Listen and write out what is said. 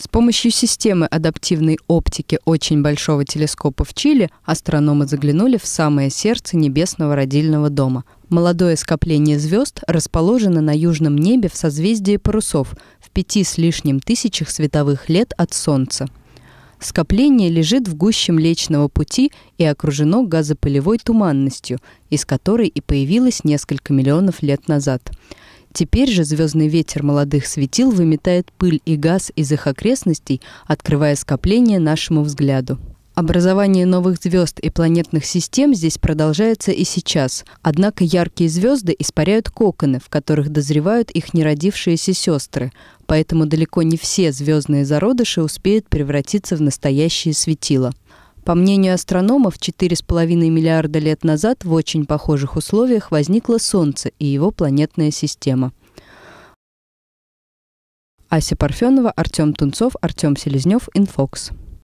С помощью системы адаптивной оптики очень большого телескопа в Чили астрономы заглянули в самое сердце небесного родильного дома. Молодое скопление звезд расположено на южном небе в созвездии парусов в пяти с лишним тысячах световых лет от Солнца. Скопление лежит в гуще Млечного Пути и окружено газопылевой туманностью, из которой и появилось несколько миллионов лет назад – Теперь же звездный ветер молодых светил выметает пыль и газ из их окрестностей, открывая скопление нашему взгляду. Образование новых звезд и планетных систем здесь продолжается и сейчас, однако яркие звезды испаряют коконы, в которых дозревают их неродившиеся сестры, поэтому далеко не все звездные зародыши успеют превратиться в настоящие светила. По мнению астрономов, 4,5 миллиарда лет назад в очень похожих условиях возникло Солнце и его планетная система. Ася Парфенова, Артем Тунцов, Артем Селезнев, Инфокс.